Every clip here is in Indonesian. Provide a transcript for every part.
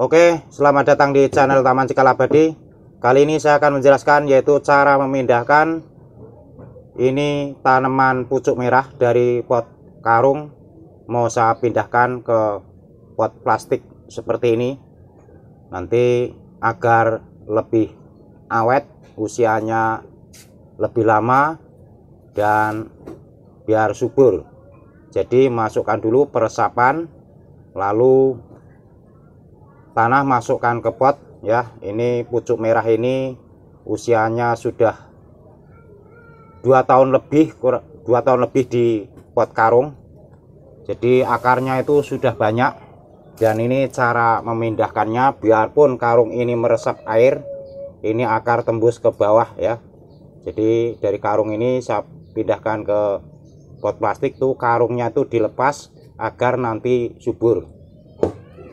Oke, selamat datang di channel Taman Cikalabadi. Kali ini saya akan menjelaskan yaitu cara memindahkan ini tanaman pucuk merah dari pot karung mau saya pindahkan ke pot plastik seperti ini. Nanti agar lebih awet, usianya lebih lama dan biar subur. Jadi masukkan dulu peresapan lalu tanah masukkan ke pot ya ini pucuk merah ini usianya sudah dua tahun lebih kurang dua tahun lebih di pot karung jadi akarnya itu sudah banyak dan ini cara memindahkannya biarpun karung ini meresap air ini akar tembus ke bawah ya jadi dari karung ini saya pindahkan ke pot plastik tuh karungnya tuh dilepas agar nanti subur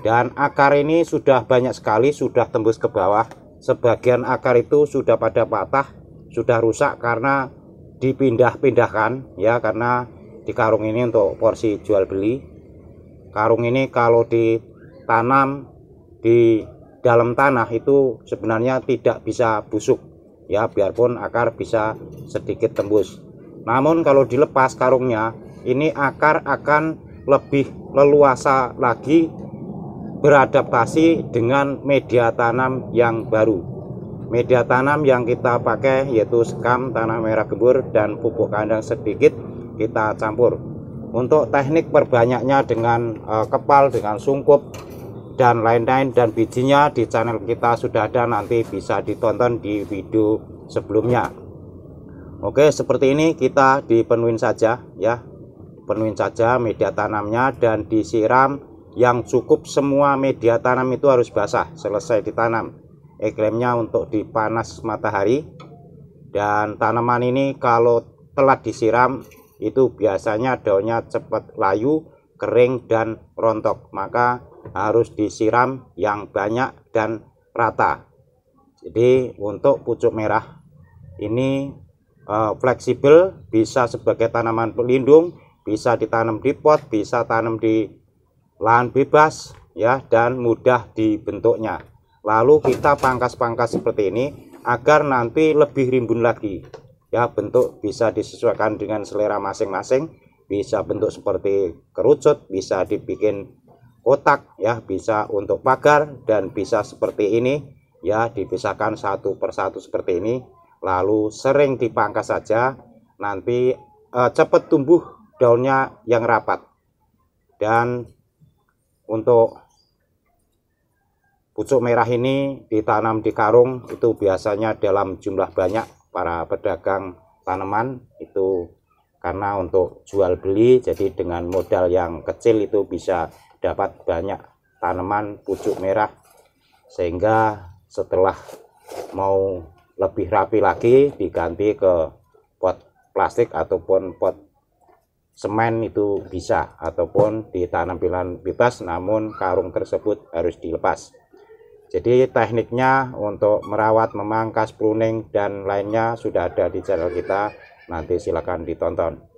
dan akar ini sudah banyak sekali sudah tembus ke bawah sebagian akar itu sudah pada patah sudah rusak karena dipindah-pindahkan ya karena di karung ini untuk porsi jual beli karung ini kalau ditanam di dalam tanah itu sebenarnya tidak bisa busuk ya biarpun akar bisa sedikit tembus namun kalau dilepas karungnya ini akar akan lebih leluasa lagi beradaptasi dengan media tanam yang baru. Media tanam yang kita pakai yaitu sekam, tanah merah gembur, dan pupuk kandang sedikit kita campur. Untuk teknik perbanyaknya dengan e, kepal, dengan sungkup, dan lain-lain dan bijinya di channel kita sudah ada nanti bisa ditonton di video sebelumnya. Oke, seperti ini kita dipenuhin saja ya. Penuhin saja media tanamnya dan disiram yang cukup semua media tanam itu harus basah selesai ditanam eklemnya untuk dipanas matahari dan tanaman ini kalau telat disiram itu biasanya daunnya cepat layu kering dan rontok maka harus disiram yang banyak dan rata jadi untuk pucuk merah ini uh, fleksibel bisa sebagai tanaman pelindung bisa ditanam di pot bisa tanam di lahan bebas ya dan mudah dibentuknya lalu kita pangkas-pangkas seperti ini agar nanti lebih rimbun lagi ya bentuk bisa disesuaikan dengan selera masing-masing bisa bentuk seperti kerucut bisa dibikin kotak ya bisa untuk pagar dan bisa seperti ini ya dipisahkan satu persatu seperti ini lalu sering dipangkas saja nanti eh, cepat tumbuh daunnya yang rapat dan untuk pucuk merah ini ditanam di karung itu biasanya dalam jumlah banyak para pedagang tanaman itu karena untuk jual beli jadi dengan modal yang kecil itu bisa dapat banyak tanaman pucuk merah sehingga setelah mau lebih rapi lagi diganti ke pot plastik ataupun pot semen itu bisa ataupun ditanam pilihan bebas namun karung tersebut harus dilepas jadi tekniknya untuk merawat memangkas pruning dan lainnya sudah ada di channel kita nanti silakan ditonton